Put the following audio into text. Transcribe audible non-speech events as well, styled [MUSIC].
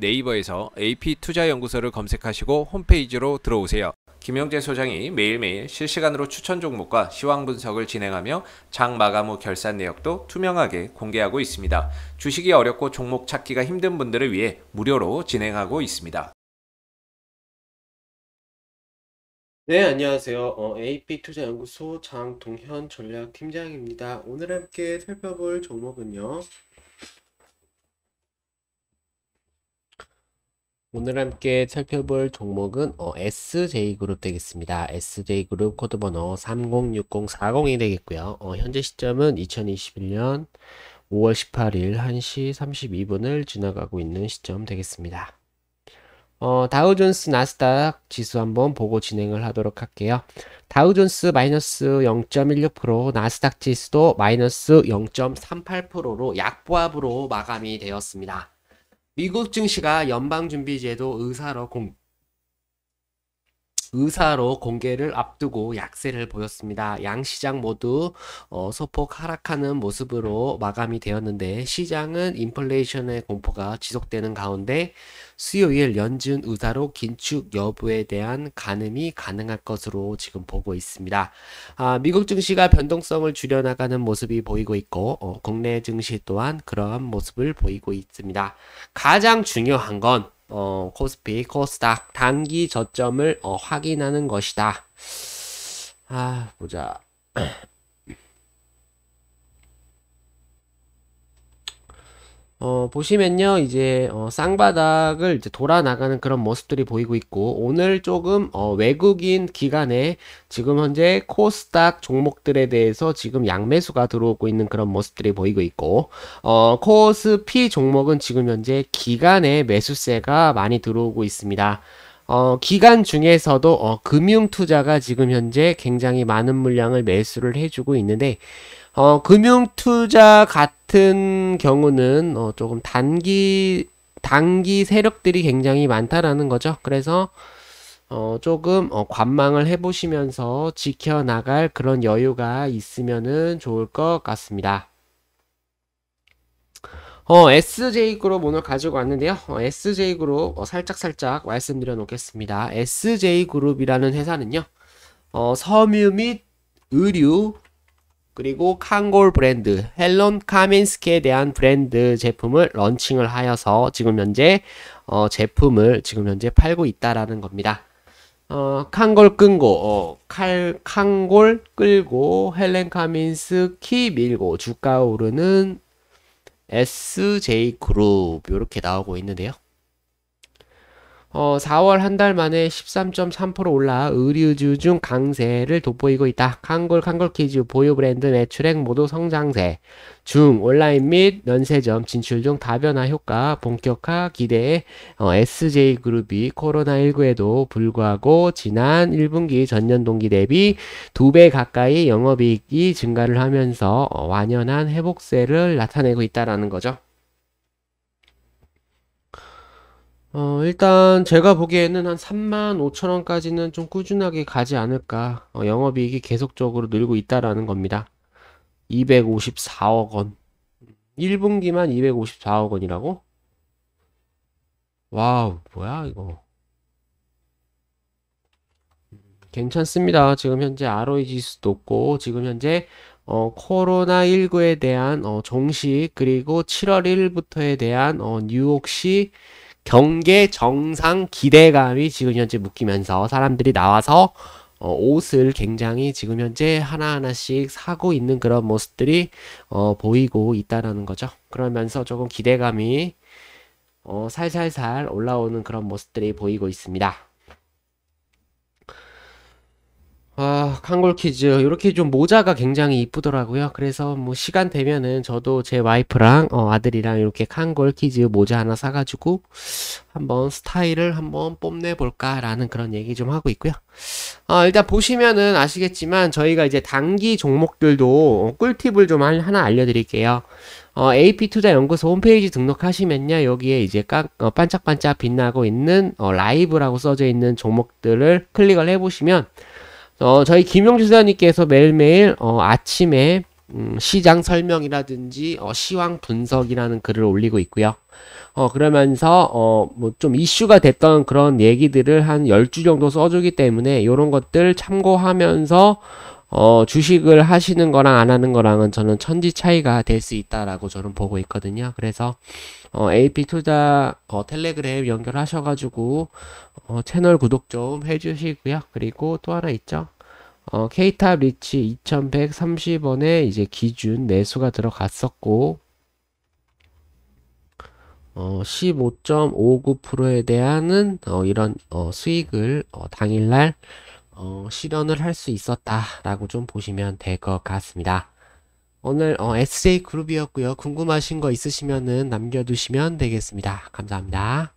네이버에서 AP투자연구소를 검색하시고 홈페이지로 들어오세요. 김영재 소장이 매일매일 실시간으로 추천 종목과 시황 분석을 진행하며 장 마감 후 결산 내역도 투명하게 공개하고 있습니다. 주식이 어렵고 종목 찾기가 힘든 분들을 위해 무료로 진행하고 있습니다. 네, 안녕하세요. 어, AP투자연구소 장동현 전략팀장입니다. 오늘 함께 살펴볼 종목은요. 오늘 함께 살펴볼 종목은 어, SJ그룹 되겠습니다. SJ그룹 코드번호 306040이 되겠고요. 어, 현재 시점은 2021년 5월 18일 1시 32분을 지나가고 있는 시점 되겠습니다. 어, 다우존스 나스닥 지수 한번 보고 진행을 하도록 할게요. 다우존스 마이너스 0.16%, 나스닥 지수도 마이너스 0.38%로 약보합으로 마감이 되었습니다. 미국 증시가 연방준비제도 의사로 공, 의사로 공개를 앞두고 약세를 보였습니다. 양 시장 모두 어, 소폭 하락하는 모습으로 마감이 되었는데 시장은 인플레이션의 공포가 지속되는 가운데 수요일 연준 의사로 긴축 여부에 대한 가늠이 가능할 것으로 지금 보고 있습니다. 아, 미국 증시가 변동성을 줄여나가는 모습이 보이고 있고 어, 국내 증시 또한 그러한 모습을 보이고 있습니다. 가장 중요한 건 어, 코스피, 코스닥 단기 저점을 어, 확인하는 것이다. 아, 보자. [CLEARS THROAT] 어, 보시면요, 이제, 어, 쌍바닥을 이제 돌아 나가는 그런 모습들이 보이고 있고, 오늘 조금, 어, 외국인 기간에 지금 현재 코스닥 종목들에 대해서 지금 양매수가 들어오고 있는 그런 모습들이 보이고 있고, 어, 코스피 종목은 지금 현재 기간에 매수세가 많이 들어오고 있습니다. 어, 기간 중에서도, 어, 금융 투자가 지금 현재 굉장히 많은 물량을 매수를 해주고 있는데, 어, 금융투자 같은 경우는 어, 조금 단기 단기 세력들이 굉장히 많다라는 거죠. 그래서 어, 조금 어, 관망을 해보시면서 지켜나갈 그런 여유가 있으면 좋을 것 같습니다. 어, SJ그룹 오늘 가지고 왔는데요. 어, SJ그룹 어, 살짝살짝 말씀드려 놓겠습니다. SJ그룹이라는 회사는요. 어, 섬유 및 의류, 그리고 칸골 브랜드, 헬론 카민스키에 대한 브랜드 제품을 런칭을 하여서 지금 현재 어, 제품을 지금 현재 팔고 있다라는 겁니다. 어, 칸골 끈고, 어, 칼, 칸골 끌고, 헬렌 카민스키 밀고, 주가 오르는 SJ 그룹, 이렇게 나오고 있는데요. 어, 4월 한 달 만에 13.3% 올라 의류주 중 강세를 돋보이고 있다. 칸골, 칸골키즈, 보유 브랜드 매출액 모두 성장세. 중, 온라인 및 면세점 진출 중 다변화 효과 본격화 기대에 어, SJ그룹이 코로나19에도 불구하고 지난 1분기 전년 동기 대비 2배 가까이 영업이익이 증가를 하면서 어, 완연한 회복세를 나타내고 있다라는 거죠. 어, 일단 제가 보기에는 한 3만 5천 원까지는 좀 꾸준하게 가지 않을까. 어, 영업이익이 계속적으로 늘고 있다라는 겁니다. 254억 원. 1분기만 254억 원이라고? 와우, 뭐야, 이거. 괜찮습니다. 지금 현재 ROE 지수도 없고 지금 현재, 어, 코로나19에 대한, 어, 종식, 그리고 7월 1일부터에 대한, 어, 뉴욕시, 경계 정상 기대감이 지금 현재 묶이면서 사람들이 나와서 어, 옷을 굉장히 지금 현재 하나하나씩 사고 있는 그런 모습들이 어, 보이고 있다라는 거죠. 그러면서 조금 기대감이 어, 살살살 올라오는 그런 모습들이 보이고 있습니다. 아, 칸골키즈 이렇게 좀 모자가 굉장히 이쁘더라고요. 그래서 뭐 시간 되면은 저도 제 와이프랑 어, 아들이랑 이렇게 칸골키즈 모자 하나 사가지고 한번 스타일을 한번 뽐내볼까라는 그런 얘기 좀 하고 있고요. 어, 일단 보시면은 아시겠지만 저희가 이제 단기 종목들도 어, 꿀팁을 좀 하나 알려드릴게요. 어, AP투자연구소 홈페이지 등록하시면요. 여기에 이제 깡, 어, 반짝반짝 빛나고 있는 어, 라이브라고 써져 있는 종목들을 클릭을 해보시면 어, 저희 김용주 사님께서 장 매일매일 어, 아침에 음, 시장 설명이라든지 어, 시황 분석이라는 글을 올리고 있고요. 어, 그러면서 어, 뭐좀 이슈가 됐던 그런 얘기들을 한1 0주 정도 써주기 때문에 이런 것들 참고하면서 어, 주식을 하시는 거랑 안 하는 거랑은 저는 천지 차이가 될 수 있다라고 저는 보고 있거든요. 그래서, 어, AP 투자, 어, 텔레그램 연결하셔가지고, 어, 채널 구독 좀 해주시고요. 그리고 또 하나 있죠. 어, K탑 리치 2130원에 이제 기준 매수가 들어갔었고 어, 15.59%에 대한 어, 이런 어, 수익을 어, 당일날 어, 실현을 할 수 있었다라고 좀 보시면 될 것 같습니다. 오늘 어, s a 그룹이었고요. 궁금하신 거있으시면 남겨두시면 되겠습니다. 감사합니다.